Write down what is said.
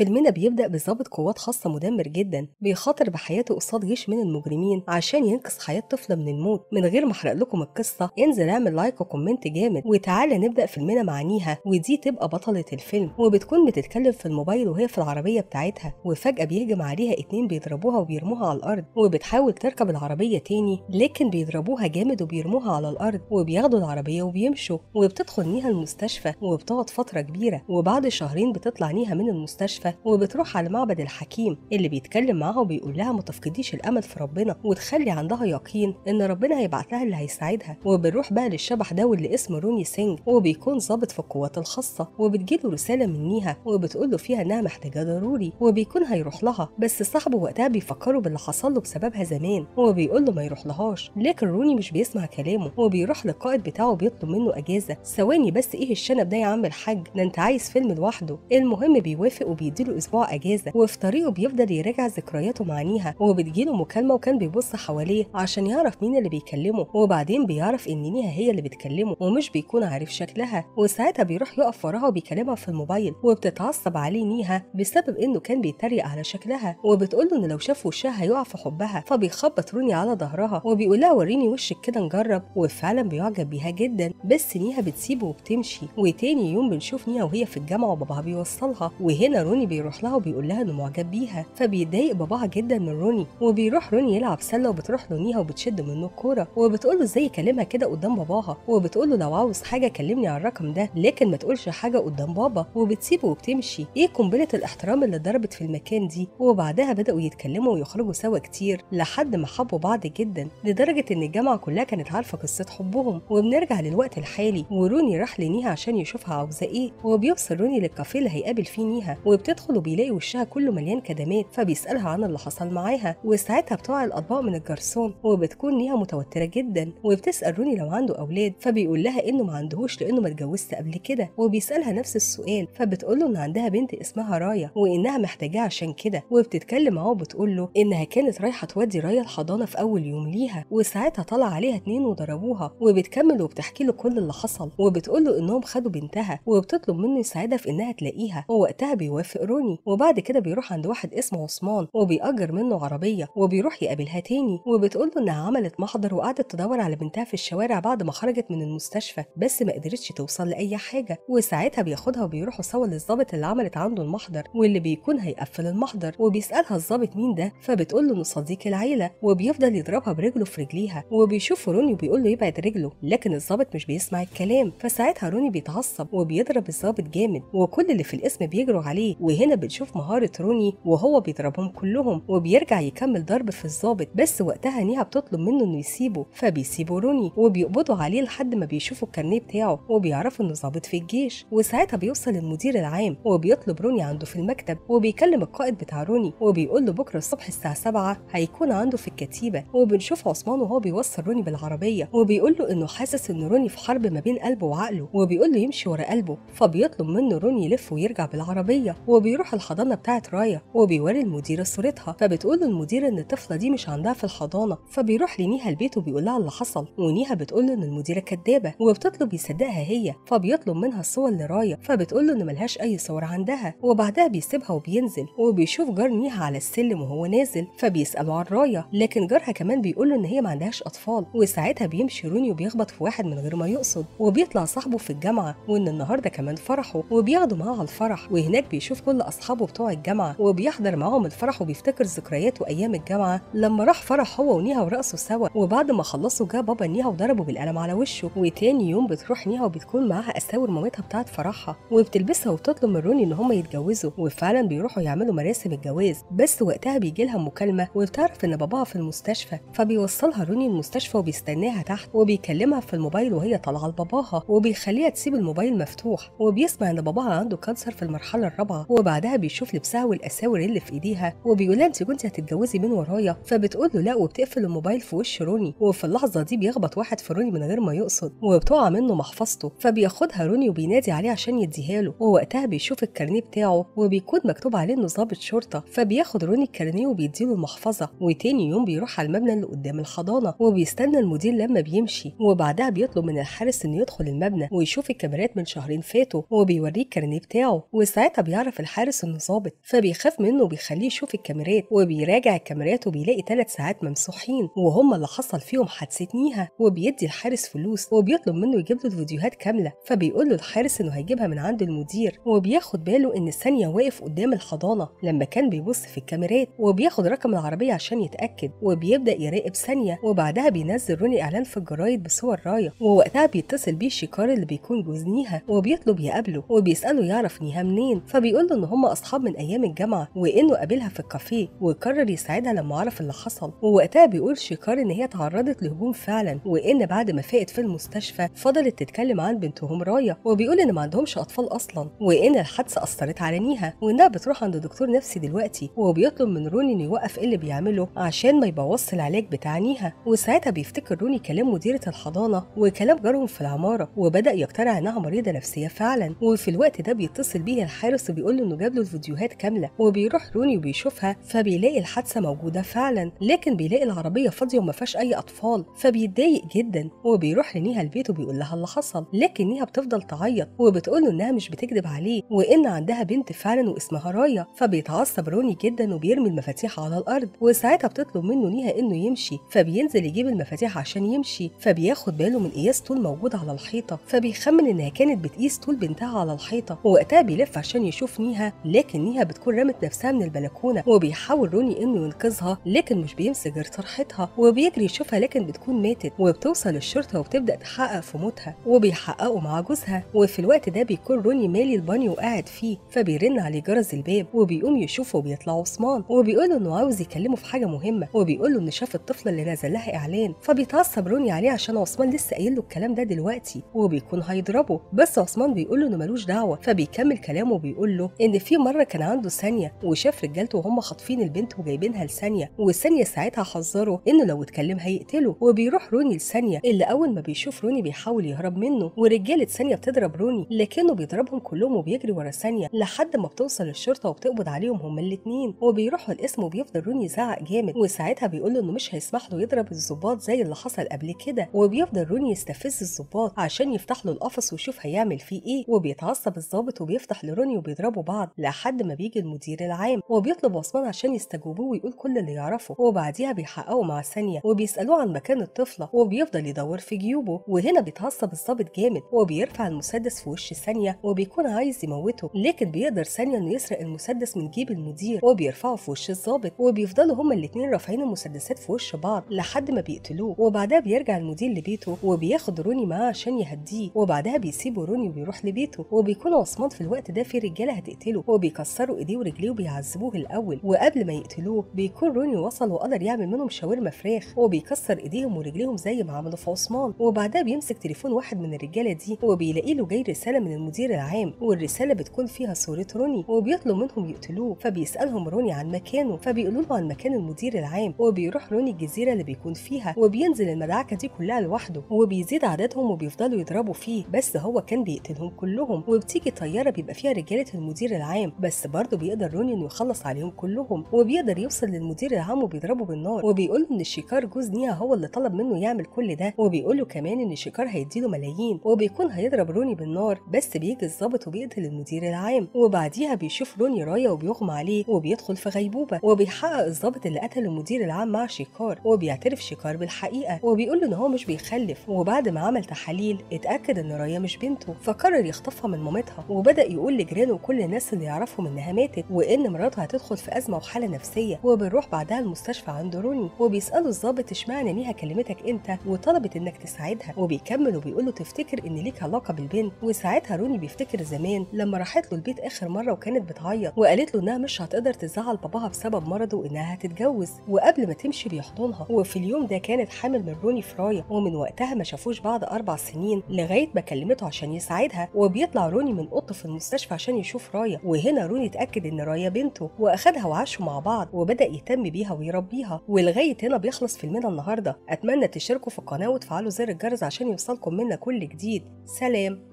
فيلمنا بيبدأ بظابط قوات خاصة مدمر جدا بيخاطر بحياته قصاد جيش من المجرمين عشان ينقذ حياة طفلة من الموت من غير ما احرق لكم القصة انزل اعمل لايك وكومنت جامد وتعالى نبدأ فيلمنا مع نيها ودي تبقى بطلة الفيلم وبتكون بتتكلم في الموبايل وهي في العربية بتاعتها وفجأة بيهجم عليها اتنين بيضربوها وبيرموها على الأرض وبتحاول تركب العربية تاني لكن بيضربوها جامد وبيرموها على الأرض وبياخدوا العربية وبيمشوا وبتدخل نيها المستشفى وبتقعد فترة كبيرة وبعد شهرين بتطلع نيها من المستشفى وبتروح على معبد الحكيم اللي بيتكلم معاها وبيقول لها ما تفقديش الامل في ربنا وتخلي عندها يقين ان ربنا هيبعت لها اللي هيساعدها وبنروح بقى للشبح ده واللي اسمه روني سينج وبيكون ظابط في القوات الخاصه وبتجيله رساله منيها وبتقول له فيها انها محتاجه ضروري وبيكون هيروح لها بس صاحبه وقتها بيفكره باللي حصل له بسببها زمان وبيقول له ما يروح لهاش لكن روني مش بيسمع كلامه وبيروح للقائد بتاعه بيطلب منه اجازه ثواني بس ايه الشنب ده يا عم الحاج ده انت عايز فيلم لوحده المهم بيوافق وبي بيديله اسبوع اجازه وفي طريقه بيفضل يراجع ذكرياته معانيها وبتجيله مكالمه وكان بيبص حواليه عشان يعرف مين اللي بيكلمه وبعدين بيعرف ان نيها هي اللي بتكلمه ومش بيكون عارف شكلها وساعتها بيروح يقف وراها وبيكلمها في الموبايل وبتتعصب عليه نيها بسبب انه كان بيتريق على شكلها وبتقول له ان لو شاف وشها هيقع في حبها فبيخبط روني على ظهرها وبيقول لها وريني وشك كده نجرب وفعلا بيعجب بيها جدا بس نيها بتسيبه وبتمشي وتاني يوم بنشوف نيها وهي في الجامعه وباباها بيوصلها وهنا روني روني بيروح لها وبيقول لها انه معجب بيها فبيتضايق باباها جدا من روني وبيروح روني يلعب سله وبتروح لونيها وبتشد منه الكوره وبتقول له ازاي يكلمها كده قدام باباها وبتقول له لو عاوز حاجه كلمني على الرقم ده لكن ما تقولش حاجه قدام بابا وبتسيبه وبتمشي ايه قنبله الاحترام اللي ضربت في المكان دي وبعدها بداوا يتكلموا ويخرجوا سوا كتير لحد ما حبوا بعض جدا لدرجه ان الجامعه كلها كانت عارفه قصه حبهم وبنرجع للوقت الحالي وروني راح لنيها عشان يشوفها عاوزه ايه وبيوصل روني للكافيه اللي هيقابل فيه نيها وبت بتدخل وبيلاقي وشها كله مليان كدمات فبيسألها عن اللي حصل معاها وساعتها بتقع الأطباق من الجرسون وبتكون ليها متوترة جدا وبتسأل روني لو عنده أولاد فبيقول لها إنه ما عندهوش لأنه ما اتجوزش قبل كده وبيسألها نفس السؤال فبتقول له إن عندها بنت اسمها رايا وإنها محتاجاه عشان كده وبتتكلم معاه وبتقول له إنها كانت رايحة تودي رايا الحضانة في أول يوم ليها وساعتها طلع عليها اتنين وضربوها وبتكمل وبتحكي له كل اللي حصل وبتقول له إنهم خدوا بنتها وبتطلب منه يساعدها في إنها تلاقيها ووقتها بيوافق تقروني وبعد كده بيروح عند واحد اسمه عثمان وبيأجر منه عربية وبيروح يقابلها تاني وبتقول له إنها عملت محضر وقعدت تدور على بنتها في الشوارع بعد ما خرجت من المستشفى بس ما قدرتش توصل لأي حاجة وساعتها بياخدها وبيروحوا سوا للظابط اللي عملت عنده المحضر واللي بيكون هيقفل المحضر وبيسألها الظابط مين ده فبتقول له إنه صديق العيلة وبيفضل يضربها برجله في رجليها وبيشوف روني وبيقول له يبعد رجله لكن الظابط مش بيسمع الكلام فساعتها روني بيتعصب وبيضرب الظابط جامد وكل اللي في القسم بيجروا عليه وهنا بنشوف مهارة روني وهو بيضربهم كلهم وبيرجع يكمل ضرب في الظابط بس وقتها نيها بتطلب منه انه يسيبه فبيسيبه روني وبيقبضوا عليه لحد ما بيشوفوا الكارنيه بتاعه وبيعرفوا انه ظابط في الجيش وساعتها بيوصل المدير العام وبيطلب روني عنده في المكتب وبيكلم القائد بتاع روني وبيقول له بكره الصبح الساعه 7 هيكون عنده في الكتيبه وبنشوف عثمان وهو بيوصل روني بالعربيه وبيقول له انه حاسس ان روني في حرب ما بين قلبه وعقله وبيقول له يمشي ورا قلبه فبيطلب منه روني يلف ويرجع بالعربيه وبيروح الحضانه بتاعه رايا وبيوري المديره صورتها فبتقول المديره ان الطفله دي مش عندها في الحضانه فبيروح لنيها البيت وبيقول لها اللي حصل ونيها بتقول له ان المديره كدابه وبتطلب يصدقها هي فبيطلب منها الصور لرايا فبتقول له ان ملهاش اي صور عندها وبعدها بيسيبها وبينزل وبيشوف جار نيها على السلم وهو نازل فبيساله عن رايا لكن جارها كمان بيقول له ان هي ما عندهاش اطفال وساعتها بيمشي روني وبيخبط في واحد من غير ما يقصد وبيطلع صاحبه في الجامعه وان النهارده كمان فرحه وبياخده معاه على الفرح وهناك بيشوف كل أصحابه بتوع الجامعة وبيحضر معاهم الفرح وبيفتكر ذكرياته أيام الجامعة لما راح فرح هو ونيها ورقصوا سوا وبعد ما خلصوا جه بابا نيها وضربه بالقلم على وشه وتاني يوم بتروح نيها وبتكون معاها أساور مامتها بتاعت فرحها وبتلبسها وبتطلب من روني إن هما يتجوزوا وفعلا بيروحوا يعملوا مراسم الجواز بس وقتها بيجي لها مكالمة وبتعرف إن باباها في المستشفى فبيوصلها روني المستشفى وبيستناها تحت وبيكلمها في الموبايل وهي طالعة لباباها وبيخليها تسيب الموبايل مفتوح وبيسمع إن باباها عنده كانسر في المرحلة الرابعة وبعدها بيشوف لبسها والاساور اللي في ايديها وبيقولها انت كنت هتتجوزي من ورايا فبتقول له لا وبتقفل الموبايل في وش روني وفي اللحظه دي بيخبط واحد في روني من غير ما يقصد وبتقع منه محفظته فبياخدها روني وبينادي عليه عشان يديها له ووقتها بيشوف الكارنيه بتاعه وبيكون مكتوب عليه انه ظابط شرطه فبياخد روني الكارنيه وبيديله المحفظه وتاني يوم بيروح على المبنى اللي قدام الحضانه وبيستنى المدير لما بيمشي وبعدها بيطلب من الحارس انه يدخل المبنى ويشوف الكاميرات من شهرين فاتوا وبيوريه الكارنيه بتاعه وساعتها بيعرف الحارس انه ظابط فبيخاف منه وبيخليه يشوف الكاميرات وبيراجع الكاميرات وبيلاقي ثلاث ساعات ممسوحين وهم اللي حصل فيهم حادثه نيها وبيدي الحارس فلوس وبيطلب منه يجيب له الفيديوهات كامله فبيقول له الحارس انه هيجيبها من عند المدير وبياخد باله ان ثانيه واقف قدام الحضانه لما كان بيبص في الكاميرات وبياخد رقم العربيه عشان يتاكد وبيبدا يراقب ثانيه وبعدها بينزل روني اعلان في الجرايد بصور رايه ووقتها بيتصل بيه الشيكار اللي بيكون جوز نيها وبيطلب يقابله وبيساله يعرف نيها منين فبيقول له ان هما اصحاب من ايام الجامعه وانه قابلها في الكافيه وقرر يساعدها لما عرف اللي حصل ووقتها بيقول شيكار ان هي تعرضت لهجوم فعلا وان بعد ما فاقت في المستشفى فضلت تتكلم عن بنتهم رايا وبيقول ان ما عندهمش اطفال اصلا وان الحادثه اثرت على نيها وانها بتروح عند دكتور نفسي دلوقتي وبيطلب من روني انه يوقف اللي بيعمله عشان ما يبوظش العلاج بتاع نيها وساعتها بيفتكر روني كلام مديره الحضانه وكلام جارهم في العماره وبدا يقتنع انها مريضه نفسيه فعلا وفي الوقت ده بيتصل بيه الحارس وبيقول انه جاب له الفيديوهات كامله وبيروح روني وبيشوفها فبيلاقي الحادثه موجوده فعلا لكن بيلاقي العربيه فاضيه وما فيهاش اي اطفال فبيتضايق جدا وبيروح لنيها البيت وبيقول لها اللي حصل لكن نيها بتفضل تعيط وبتقول له انها مش بتكذب عليه وان عندها بنت فعلا واسمها رايا فبيتعصب روني جدا وبيرمي المفاتيح على الارض وساعتها بتطلب منه نيها انه يمشي فبينزل يجيب المفاتيح عشان يمشي فبياخد باله من قياس طول موجود على الحيطه فبيخمن انها كانت بتقيس طول بنتها على الحيطه ووقتها بيلف عشان يشوف نيها لكن لكنها بتكون رمت نفسها من البلكونة وبيحاول روني إنه ينقذها لكن مش بيمسك غير طرحتها وبيجري يشوفها لكن بتكون ماتت وبتوصل الشرطة وبتبدأ تحقق في موتها وبيحققوا مع جوزها وفي الوقت ده بيكون روني مالي البانيو وقاعد فيه فبيرن عليه جرس الباب وبيقوم يشوفه وبيطلع عثمان وبيقول له إنه عاوز يكلمه في حاجة مهمة وبيقول له إنه شاف الطفلة اللي نزل لها إعلان فبيتعصب روني عليه عشان عثمان لسه قايل له الكلام ده دلوقتي وبيكون هيضربه بس عثمان بيقول له إنه ملوش دعوة فبيكمل كلامه وبيقول له ان في مره كان عنده ثانيه وشاف رجالته وهم خاطفين البنت وجايبينها لثانيه والثانيه ساعتها حذره انه لو اتكلم هيقتله وبيروح روني لثانيه اللي اول ما بيشوف روني بيحاول يهرب منه ورجاله ثانيه بتضرب روني لكنه بيضربهم كلهم وبيجري ورا ثانيه لحد ما بتوصل الشرطه وبتقبض عليهم هما الاثنين وبيروحوا القسم وبيفضل روني يزعق جامد وساعتها بيقول له انه مش هيسمح له يضرب الظباط زي اللي حصل قبل كده وبيفضل روني يستفز الظباط عشان يفتح له القفص ويشوف هيعمل فيه ايه وبيتعصب الظابط وبيفتح لروني وبيضربه بعض لحد ما بيجي المدير العام وبيطلب عثمان عشان يستجوبوه ويقول كل اللي يعرفه وبعديها بيحققوا مع ثانية وبيسألوه عن مكان الطفلة وبيفضل يدور في جيوبه وهنا بيتعصب الظابط جامد وبيرفع المسدس في وش ثانية وبيكون عايز يموته لكن بيقدر ثانية انه يسرق المسدس من جيب المدير وبيرفعه في وش الظابط وبيفضلوا هما الاتنين رافعين المسدسات في وش بعض لحد ما بيقتلوه وبعدها بيرجع المدير لبيته وبياخد روني معاه عشان يهديه وبعدها بيسيبوا روني وبيروح لبيته وبيكون عثمان في الوقت ده في رجاله هتقتل يقتله وبيكسروا ايديه ورجليه وبيعذبوه الاول وقبل ما يقتلوه بيكون روني وصل وقدر يعمل منهم شاورما فراخ وبيكسر ايديهم ورجليهم زي ما عملوا في عثمان وبعدها بيمسك تليفون واحد من الرجاله دي وبيلاقي له جاي رساله من المدير العام والرساله بتكون فيها صوره روني وبيطلب منهم يقتلوه فبيسالهم روني عن مكانه فبيقولوا له عن مكان المدير العام وبيروح روني الجزيره اللي بيكون فيها وبينزل المدعكه دي كلها لوحده وبيزيد عددهم وبيفضلوا يضربوا فيه بس هو كان بيقتلهم كلهم وبتيجي طياره بيبقى فيها رجاله المدير المدير العام بس برضه بيقدر روني انه يخلص عليهم كلهم وبيقدر يوصل للمدير العام وبيضربه بالنار وبيقول ان شيكار جوز نيا هو اللي طلب منه يعمل كل ده وبيقول له كمان ان شيكار هيديله ملايين وبيكون هيضرب روني بالنار بس بيجي الظابط وبيقتل المدير العام وبعديها بيشوف روني رايا وبيغمى عليه وبيدخل في غيبوبه وبيحقق الظابط اللي قتل المدير العام مع شيكار وبيعترف شيكار بالحقيقه وبيقول له ان هو مش بيخلف وبعد ما عمل تحاليل اتاكد ان رايا مش بنته فقرر يخطفها من مامتها وبدا يقول لجيرانه وكل الناس الناس اللي يعرفهم انها ماتت وان مراتها هتدخل في ازمه وحاله نفسيه وبنروح بعدها المستشفى عند روني وبيسالوا الظابط اشمعنى ليها كلمتك انت وطلبت انك تساعدها وبيكمل وبيقول له تفتكر ان ليك علاقه بالبنت وساعتها روني بيفتكر زمان لما راحت له البيت اخر مره وكانت بتعيط وقالت له انها مش هتقدر تزعل باباها بسبب مرضه وانها هتتجوز وقبل ما تمشي بيحضنها وفي اليوم ده كانت حامل من روني فراي ومن وقتها ما شافوش بعض اربع سنين لغايه ما كلمته عشان يساعدها وبيطلع روني من اوضته في المستشفى عشان يشوف راي رايا وهنا روني اتاكد ان رايا بنته واخدها وعاشوا مع بعض وبدا يهتم بيها ويربيها ولغايه هنا بيخلص فيلمنا النهارده اتمنى تشتركوا في القناه وتفعلوا زر الجرس عشان يوصلكم منا كل جديد سلام